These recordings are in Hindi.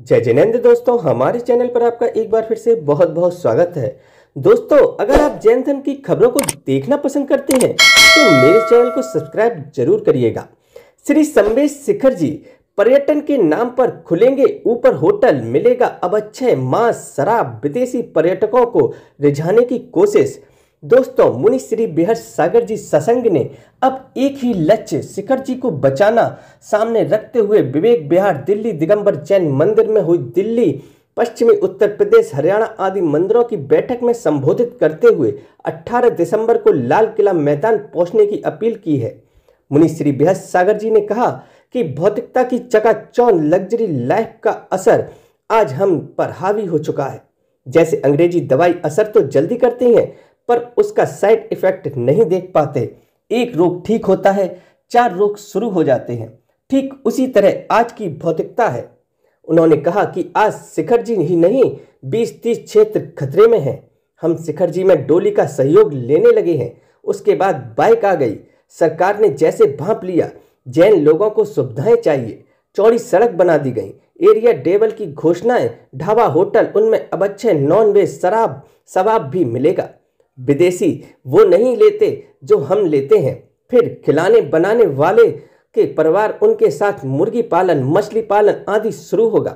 जय जैनेन्द्र दोस्तों हमारे चैनल पर आपका एक बार फिर से बहुत बहुत स्वागत है दोस्तों अगर आप जैन धर्म की खबरों को देखना पसंद करते हैं तो मेरे चैनल को सब्सक्राइब जरूर करिएगा श्री संबेश शिखर जी पर्यटन के नाम पर खुलेंगे ऊपर होटल मिलेगा अब अच्छे मांस शराब विदेशी पर्यटकों को रिझाने की कोशिश दोस्तों मुनिश्री बिहर सागर जी ससंग ने अब एक ही लक्ष्य शिखर जी को बचाना सामने रखते हुए विवेक बिहार दिल्ली दिगंबर जैन मंदिर में हुई दिल्ली पश्चिमी उत्तर प्रदेश हरियाणा आदि मंदिरों की बैठक में संबोधित करते हुए 18 दिसंबर को लाल किला मैदान पहुंचने की अपील की है मुनि श्री बेहद सागर जी ने कहा कि भौतिकता की चकाचौन लग्जरी लाइफ का असर आज हम पर हावी हो चुका है जैसे अंग्रेजी दवाई असर तो जल्दी करती है पर उसका साइड इफेक्ट नहीं देख पाते एक रोग ठीक होता है चार रोग शुरू हो जाते हैं ठीक उसी तरह आज की भौतिकता है उन्होंने कहा कि आज शिखर जी ही नहीं बीस तीस क्षेत्र खतरे में हैं हम शिखर जी में डोली का सहयोग लेने लगे हैं उसके बाद बाइक आ गई सरकार ने जैसे भाप लिया जैन लोगों को सुविधाएं चाहिए चौड़ी सड़क बना दी गई एरिया डेवल की घोषणाएं ढाबा होटल उनमें अब अच्छे नॉन वेज शराब शवाब भी मिलेगा विदेशी वो नहीं लेते जो हम लेते हैं फिर खिलाने बनाने वाले के परिवार उनके साथ मुर्गी पालन मछली पालन आदि शुरू होगा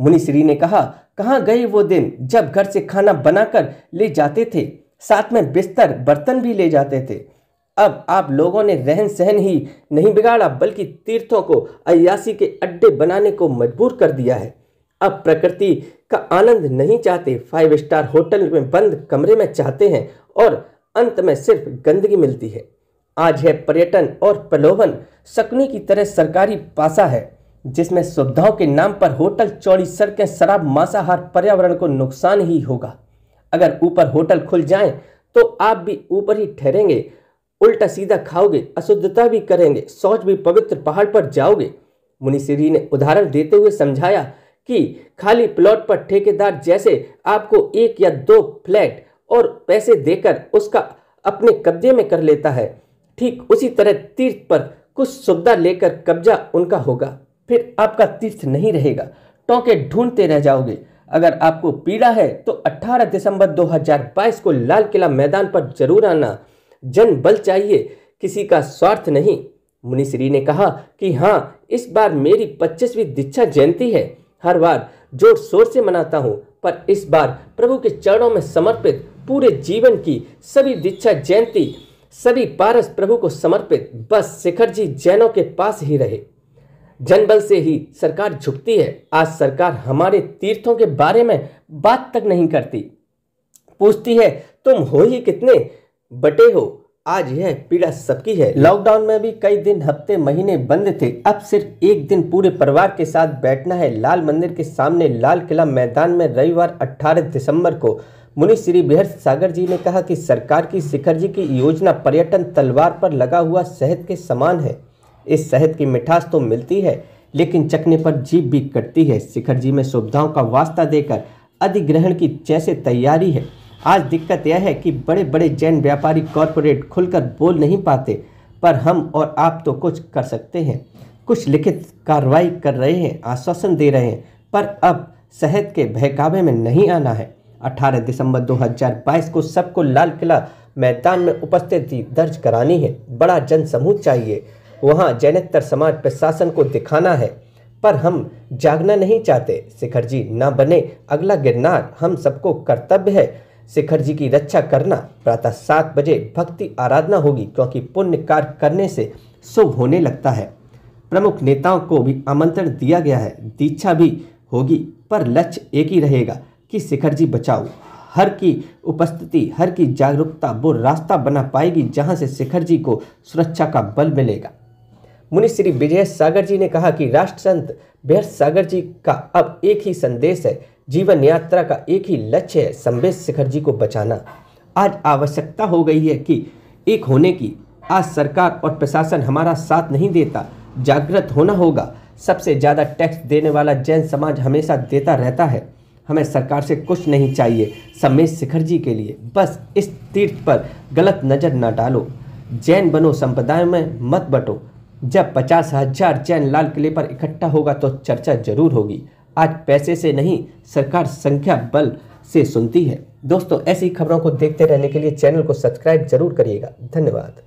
मुनिश्री ने कहा कहाँ गए वो दिन जब घर से खाना बनाकर ले जाते थे साथ में बिस्तर बर्तन भी ले जाते थे अब आप लोगों ने रहन सहन ही नहीं बिगाड़ा बल्कि तीर्थों को अयासी के अड्डे बनाने को मजबूर कर दिया है अब प्रकृति का आनंद नहीं चाहते फाइव स्टार होटल में बंद कमरे में चाहते हैं और अंत में सिर्फ गंदगी मिलती है आज है पर्यटन और प्रलोभन सकनी की तरह सरकारी पासा है जिसमें सुविधाओं के नाम पर होटल चौड़ी सड़कें शराब मांसाहार पर्यावरण को नुकसान ही होगा अगर ऊपर होटल खुल जाए तो आप भी ऊपर ही ठहरेंगे उल्टा सीधा खाओगे अशुद्धता भी करेंगे शौच भी पवित्र पहाड़ पर जाओगे मुनिश्री ने उदाहरण देते हुए समझाया कि खाली प्लॉट पर ठेकेदार जैसे आपको एक या दो फ्लैट और पैसे देकर उसका अपने कब्जे में कर लेता है ठीक उसी तरह तीर्थ पर कुछ सुविधा लेकर कब्जा उनका होगा फिर आपका तीर्थ नहीं रहेगा टोंके ढूंढते रह जाओगे अगर आपको पीड़ा है तो 18 दिसंबर 2022 को लाल किला मैदान पर जरूर आना जन बल चाहिए किसी का स्वार्थ नहीं मुनिश्री ने कहा कि हाँ इस बार मेरी पच्चीसवीं दीक्षा जयंती है हर बार जोर शोर से मनाता हूँ पर इस बार प्रभु के चरणों में समर्पित पूरे जीवन की सभी दीक्षा जयंती सभी पारस प्रभु को समर्पित बस शिखर जी जैनों के पास ही रहे जनबल से ही सरकार झुकती है आज सरकार हमारे तीर्थों के बारे में बात तक नहीं करती पूछती है तुम हो ही कितने बटे हो आज यह पीड़ा सबकी है लॉकडाउन में भी कई दिन हफ्ते महीने बंद थे अब सिर्फ एक दिन पूरे परिवार के साथ बैठना है लाल मंदिर के सामने लाल किला मैदान में रविवार 18 दिसंबर को मुनि श्री बिहर सागर जी ने कहा कि सरकार की शिखर जी की योजना पर्यटन तलवार पर लगा हुआ शहद के समान है इस शहद की मिठास तो मिलती है लेकिन चखने पर जीप भी कटती है शिखर जी में सुविधाओं का वास्ता देकर अधिग्रहण की जैसे तैयारी है आज दिक्कत यह है कि बड़े बड़े जैन व्यापारी कॉरपोरेट खुलकर बोल नहीं पाते पर हम और आप तो कुछ कर सकते हैं कुछ लिखित कार्रवाई कर रहे हैं आश्वासन दे रहे हैं पर अब शहद के बहकावे में नहीं आना है 18 दिसंबर 2022 को सबको लाल किला मैदान में उपस्थिति दर्ज करानी है बड़ा जन समूह चाहिए वहाँ जैनतर समाज प्रशासन को दिखाना है पर हम जागना नहीं चाहते शिखर जी ना बने अगला गिरनार हम सबको कर्तव्य है शिखर जी की रक्षा करना प्रातः सात बजे भक्ति आराधना होगी क्योंकि पुण्य कार्य करने से शुभ होने लगता है प्रमुख नेताओं को भी आमंत्रण दिया गया है दीक्षा भी होगी पर लक्ष्य एक ही रहेगा कि शिखर जी बचाओ हर की उपस्थिति हर की जागरूकता वो रास्ता बना पाएगी जहाँ से शिखर जी को सुरक्षा का बल मिलेगा मुनि श्री विजय सागर जी ने कहा कि राष्ट्र संत बेहद सागर जी का अब एक ही संदेश है जीवन यात्रा का एक ही लक्ष्य है संवेद शिखर जी को बचाना आज आवश्यकता हो गई है कि एक होने की आज सरकार और प्रशासन हमारा साथ नहीं देता जागृत होना होगा सबसे ज़्यादा टैक्स देने वाला जैन समाज हमेशा देता रहता है हमें सरकार से कुछ नहीं चाहिए समेत शिखर जी के लिए बस इस तीर्थ पर गलत नज़र न डालो जैन बनो संप्रदाय में मत बटो जब पचास हजार जैन लाल किले पर इकट्ठा होगा तो चर्चा जरूर होगी आज पैसे से नहीं सरकार संख्या बल से सुनती है दोस्तों ऐसी खबरों को देखते रहने के लिए चैनल को सब्सक्राइब जरूर करिएगा धन्यवाद